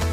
We'll